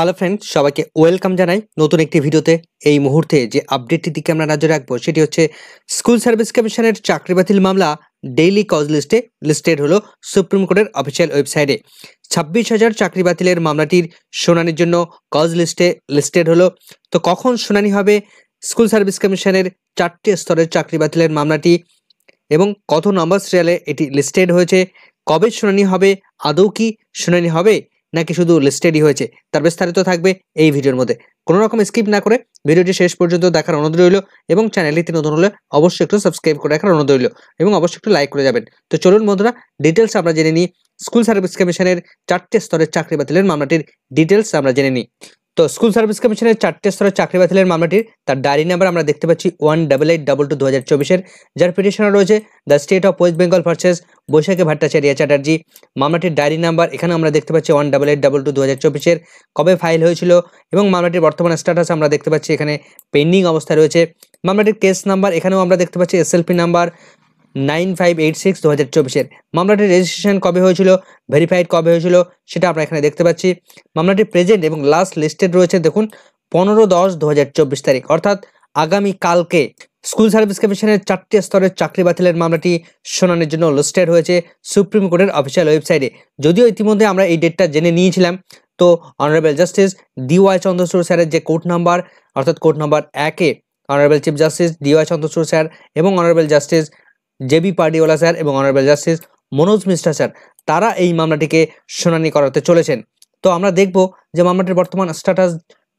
hello friends সবাইকে welcome জানাই নতুন একটি ভিডিওতে এই মুহূর্তে যে আপডেটটি দিকে আমরা নজর রাখবো সেটি হচ্ছে স্কুল সার্ভিস কমিশনের চাকরি বাতিল মামলা ডেইলি কজ লিস্টে লিস্টেড হলো সুপ্রিম কোর্টের অফিসিয়াল ওয়েবসাইটে ছাব্বিশ হাজার চাকরি বাতিলের মামলাটির শুনানির জন্য কজ লিস্টে লিস্টেড হলো তো কখন শুনানি হবে স্কুল সার্ভিস কমিশনের চারটি স্তরের চাকরি বাতিলের মামলাটি এবং কত নম্বর সিরিয়ালে এটি লিস্টেড হয়েছে কবে শুনানি হবে আদৌ কি শুনানি হবে নাকি শুধু লিস্টেডই হয়েছে তার বিস্তারিত থাকবে এই ভিডিওর মধ্যে কোনো রকম স্কিপ না করে ভিডিওটি শেষ পর্যন্ত দেখার অনুরোধ রইল এবং চ্যানেলটিতে নতুন হলে অবশ্যই একটু সাবস্ক্রাইব করে রাখার অনুরোধ রইল এবং অবশ্যই একটু লাইক করে যাবেন তো চলুন বন্ধুরা ডিটেলস আমরা জেনে নিই স্কুল সার্ভিস কমিশনের চারটে স্তরের চাকরি বাতিলের মামলাটির ডিটেলস আমরা জেনে নিই তো স্কুল সার্ভিস কমিশনের চারটে স্তরের চাকরি বাতিলের মামলাটির তার ডায়েরি নাম্বার আমরা দেখতে পাচ্ছি one double eight double two দু হাজার চব্বিশের যার পিটিশনার রয়েছে the state of West Bengal versus Baishakhi Bhattacharya Chatterjee মামলাটির ডায়েরি নাম্বার এখানে আমরা দেখতে পাচ্ছি one double eight double two দু হাজার চব্বিশের কবে ফাইল হয়েছিল এবং মামলাটির বর্তমান স্ট্যাটাস আমরা দেখতে পাচ্ছি এখানে পেন্ডিং অবস্থায় রয়েছে মামলাটির কেস নাম্বার এখানেও আমরা দেখতে পাচ্ছি SLP number nine five eight six দু হাজার চব্বিশের মামলাটির রেজিস্ট্রেশন কবে হয়েছিল ভেরিফাইড কবে হয়েছিল সেটা আমরা এখানে দেখতে পাচ্ছি মামলাটি প্রেজেন্ট এবং লাস্ট লিস্টেড রয়েছে দেখুন পনেরো দশ দু হাজার চব্বিশ তারিখ অর্থাৎ আগামী কালকে স্কুল সার্ভিস কমিশনের চারটি স্তরের চাকরি বাতিলের মামলাটি শোনানোর জন্য লিস্টেড হয়েছে সুপ্রিম কোর্টের অফিসিয়াল ওয়েবসাইটে যদিও ইতিমধ্যে আমরা এই ডেটটা জেনে নিয়েছিলাম তো honourable justice D Y Chandrachud স্যারের যে কোর্ট নাম্বার অর্থাৎ কোর্ট নাম্বার একে honourable chief justice D Y Chandrachud sir এবং honourable justice J B Pardiwala sir এবং honourable justice Manoj Mishra sir তারা এই মামলাটিকে শুনানি করাতে চলেছেন তো আমরা দেখব যে মামলাটির বর্তমান স্ট্যাটাস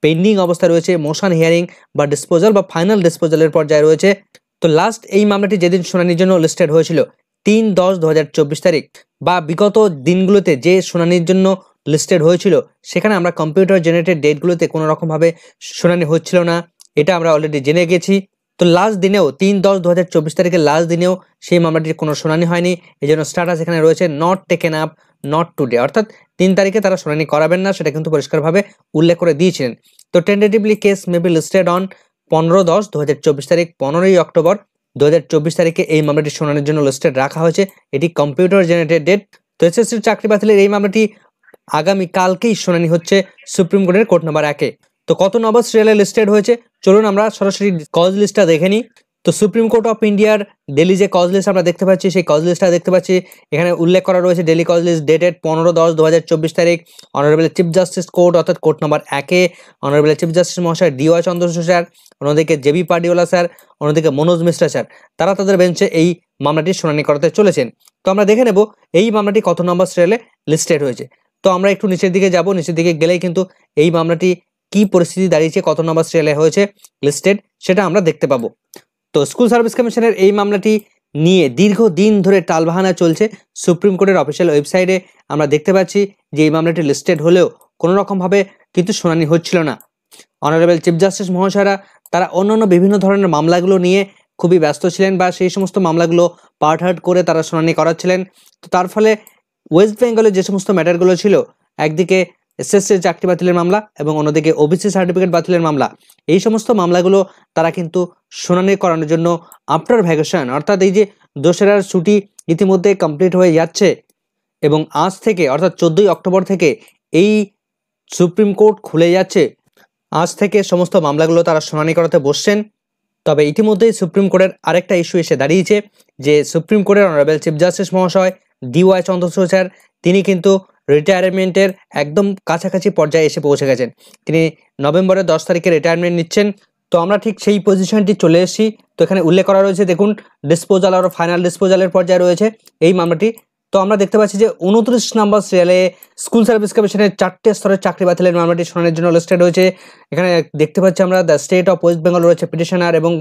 পেন্ডিং অবস্থা রয়েছে মোশন হিয়ারিং বা ডিসপোজাল বা ফাইনাল ডিসপোজালের পর্যায়ে রয়েছে তো লাস্ট এই মামলাটি যেদিন শুনানির জন্য লিস্টেড হয়েছিল তিন দশ দু তারিখ বা বিগত দিনগুলোতে যে শুনানির জন্য লিস্টেড হয়েছিল সেখানে আমরা কম্পিউটার জেনারেটেড ডেটগুলোতে কোনো রকমভাবে শুনানি হচ্ছিল না এটা আমরা অলরেডি জেনে গেছি তো লাস্ট দিনেও তিন দশ দু হাজার চব্বিশ তারিখের লাস্ট দিনেও সেই মামলাটির কোনো শুনানি হয়নি এই জন্য স্ট্যাটাস এখানে রয়েছে not taken up not today অর্থাৎ তিন তারিখে তারা শুনানি করাবেন না সেটা কিন্তু পরিষ্কারভাবে উল্লেখ করে দিয়েছিলেন তো tentatively case may be listed on পনেরো দশ দু হাজার চব্বিশ তারিখ পনেরোই অক্টোবর দু হাজার চব্বিশ তারিখে এই মামলাটি শুনানির জন্য লিস্টেড রাখা হয়েছে এটি কম্পিউটার জেনারেটেড ডেট তো এসএসসির চাকরি বাতিলের এই মামলাটি আগামীকালকেই শুনানি হচ্ছে সুপ্রিম কোর্টের কোর্ট নম্বর একে তো কত নম্বর সিরিয়ালে লিস্টেড হয়েছে চলুন আমরা সরাসরি কজ লিস্টটা দেখে নিই তো সুপ্রিম কোর্ট অফ ইন্ডিয়ার ডেলি যে কজ লিস্ট আমরা দেখতে পাচ্ছি সেই কজ লিস্টটা দেখতে পাচ্ছি এখানে উল্লেখ করা রয়েছে ডেলি কজ লিস্ট ডেটেড পনেরো দশ দু হাজার চব্বিশ তারিখ অনারেবল চিফ জাস্টিস কোর্ট অর্থাৎ কোর্ট নম্বর একে অনারেবল চিফ জাস্টিস মহাশয় ডি ওয়াই চন্দ্রশূ স্যার অন্যদিকে বি পার্ডিওলা স্যার অন্যদিকে মনোজ মিশ্রা স্যার তারা তাদের বেঞ্চে এই মামলাটির শুনানি করাতে চলেছেন তো আমরা দেখে নেব এই মামলাটি কত নম্বর সিরিয়ালে লিস্টেড হয়েছে তো আমরা একটু নিচের দিকে যাব নিচের দিকে গেলেই কিন্তু এই মামলাটি কি পরিস্থিতি দাঁড়িয়েছে কত নম্বর সিরিয়ালে হয়েছে লিস্টেড সেটা আমরা দেখতে পাবো তো স্কুল সার্ভিস কমিশনের এই মামলাটি নিয়ে দীর্ঘ দিন ধরে টালবাহানা চলছে সুপ্রিম কোর্টের অফিসিয়াল ওয়েবসাইটে আমরা দেখতে পাচ্ছি যে এই মামলাটি লিস্টেড হলেও কোনো রকমভাবে কিন্তু শুনানি হচ্ছিল না অনারেবল চিফ জাস্টিস মহাশয়রা তারা অন্যান্য বিভিন্ন ধরনের মামলাগুলো নিয়ে খুবই ব্যস্ত ছিলেন বা সেই সমস্ত মামলাগুলো পার্ট হার্ট করে তারা শুনানি করাচ্ছিলেন তো তার ফলে ওয়েস্ট বেঙ্গলে যে সমস্ত ম্যাটারগুলো ছিল একদিকে এসএসসি চাকরি বাতিলের মামলা এবং অন্যদিকে ওবিসি সার্টিফিকেট বাতিলের মামলা এই সমস্ত মামলাগুলো তারা কিন্তু শুনানি করানোর জন্য আফটার ভ্যাকেশন অর্থাৎ এই যে দোসেরার ছুটি ইতিমধ্যে কমপ্লিট হয়ে যাচ্ছে এবং আজ থেকে অর্থাৎ চোদ্দোই অক্টোবর থেকে এই সুপ্রিম কোর্ট খুলে যাচ্ছে আজ থেকে সমস্ত মামলাগুলো তারা শুনানি করাতে বসছেন তবে ইতিমধ্যেই সুপ্রিম কোর্টের আরেকটা ইস্যু এসে দাঁড়িয়েছে যে সুপ্রিম কোর্টের অনারেবল চিফ জাস্টিস মহাশয় ডি ওয়াই চন্দ্রচূড় স্যার তিনি কিন্তু রিটায়ারমেন্টের একদম কাছাকাছি পর্যায়ে এসে পৌঁছে গেছেন তিনি নভেম্বরের দশ তারিখে রিটায়ারমেন্ট নিচ্ছেন তো আমরা ঠিক সেই পজিশনটি চলে এসেছি তো এখানে উল্লেখ করা রয়েছে দেখুন ডিসপোজাল আর ফাইনাল ডিসপোজালের পর্যায়ে রয়েছে এই মামলাটি তো আমরা দেখতে পাচ্ছি যে উনত্রিশ নম্বর সিরিয়ালে স্কুল সার্ভিস কমিশনের চারটে স্তরের চাকরি বাতিলের মামলাটি শোনানোর জন্য লিস্টেড হয়েছে এখানে দেখতে পাচ্ছি আমরা the state of West Bengal রয়েছে পিটিশনার এবং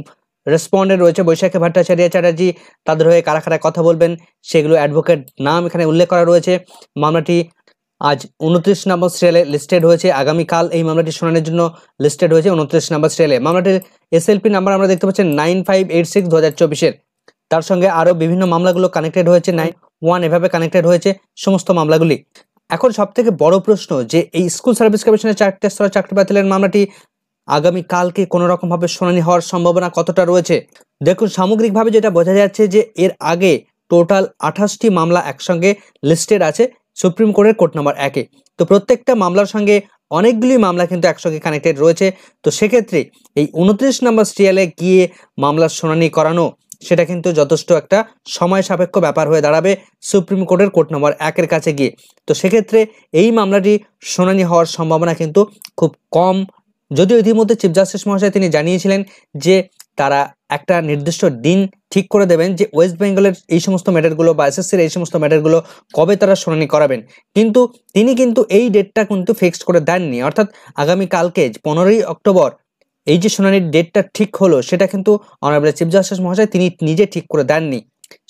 রেসপন্ডে রয়েছে বৈশাখী ভট্টাচার্য চ্যাটার্জি তাদের হয়ে কারা কারা কথা বলবেন সেগুলো অ্যাডভোকেট নাম এখানে উল্লেখ করা রয়েছে মামলাটি আজ উনত্রিশ নম্বর সিরিয়ালে লিস্টেড হয়েছে আগামীকাল এই মামলাটি শুনানির জন্য লিস্টেড হয়েছে উনত্রিশ নম্বর সিরিয়ালে মামলাটির এসএলপি নাম্বার আমরা দেখতে পাচ্ছি নাইন ফাইভ এইট সিক্স দু হাজার চব্বিশের তার সঙ্গে আরও বিভিন্ন মামলাগুলো কানেক্টেড হয়েছে নাইন ওয়ান এভাবে কানেক্টেড হয়েছে সমস্ত মামলাগুলি এখন সব থেকে বড় প্রশ্ন যে এই স্কুল সার্ভিস কমিশনের চারটে স্তরের চাকরি বাতিলের মামলাটি আগামী কালকে কোনো রকমভাবে শুনানি হওয়ার সম্ভাবনা কতটা রয়েছে দেখুন সামগ্রিকভাবে যেটা বোঝা যাচ্ছে যে এর আগে টোটাল আঠাশটি মামলা একসঙ্গে লিস্টেড আছে সুপ্রিম কোর্টের কোর্ট নাম্বার একে তো প্রত্যেকটা মামলার সঙ্গে অনেকগুলি মামলা কিন্তু একসঙ্গে কানেক্টেড রয়েছে তো সেক্ষেত্রে এই উনত্রিশ নম্বর সিরিয়ালে গিয়ে মামলার শুনানি করানো সেটা কিন্তু যথেষ্ট একটা সময় সাপেক্ষ ব্যাপার হয়ে দাঁড়াবে সুপ্রিম কোর্টের কোর্ট নম্বর একের কাছে গিয়ে তো সেক্ষেত্রে এই মামলাটি শুনানি হওয়ার সম্ভাবনা কিন্তু খুব কম যদিও ইতিমধ্যে চিফ জাস্টিস মহাশয় তিনি জানিয়েছিলেন যে তারা একটা নির্দিষ্ট দিন ঠিক করে দেবেন যে ওয়েস্ট বেঙ্গলের এই সমস্ত ম্যাটারগুলো বা এসএসসির এই সমস্ত ম্যাটারগুলো কবে তারা শুনানি করাবেন কিন্তু তিনি কিন্তু এই ডেটটা কিন্তু ফিক্সড করে দেননি অর্থাৎ আগামী কালকে পনেরোই অক্টোবর এই যে শুনানির ডেটটা ঠিক হলো সেটা কিন্তু অনারেবল চিফ জাস্টিস মহাশয় তিনি নিজে ঠিক করে দেননি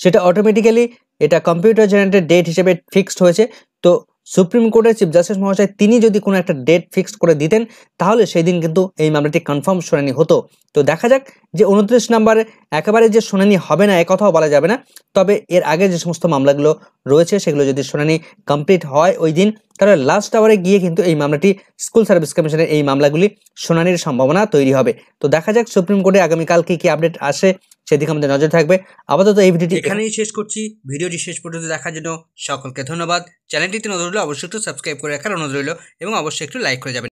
সেটা অটোমেটিক্যালি এটা কম্পিউটার জেনারেটেড ডেট হিসেবে ফিক্সড হয়েছে তো সুপ্রিম কোর্টের চিফ জাস্টিস মহাশয় তিনি যদি কোনো একটা ডেট ফিক্সড করে দিতেন তাহলে সেই দিন কিন্তু এই মামলাটি কনফার্ম শুনানি হতো তো দেখা যাক যে উনত্রিশ নাম্বারে একেবারে যে শুনানি হবে না একথাও বলা যাবে না তবে এর আগে যে সমস্ত মামলাগুলো রয়েছে সেগুলো যদি শুনানি কমপ্লিট হয় ওই দিন তাহলে লাস্ট আওয়ারে গিয়ে কিন্তু এই মামলাটি স্কুল সার্ভিস কমিশনের এই মামলাগুলি শুনানির সম্ভাবনা তৈরি হবে তো দেখা যাক সুপ্রিম কোর্টে আগামীকাল কী কী আপডেট আসে সেদিকে আমাদের নজর থাকবে আপাতত এই ভিডিওটি এখানেই শেষ করছি ভিডিওটি শেষ পর্যন্ত দেখার জন্য সকলকে ধন্যবাদ চ্যানেলটিতে নজর রইল অবশ্যই একটু সাবস্ক্রাইব করে রাখার অনুরোধ রইল এবং অবশ্যই একটু লাইক করে যাবেন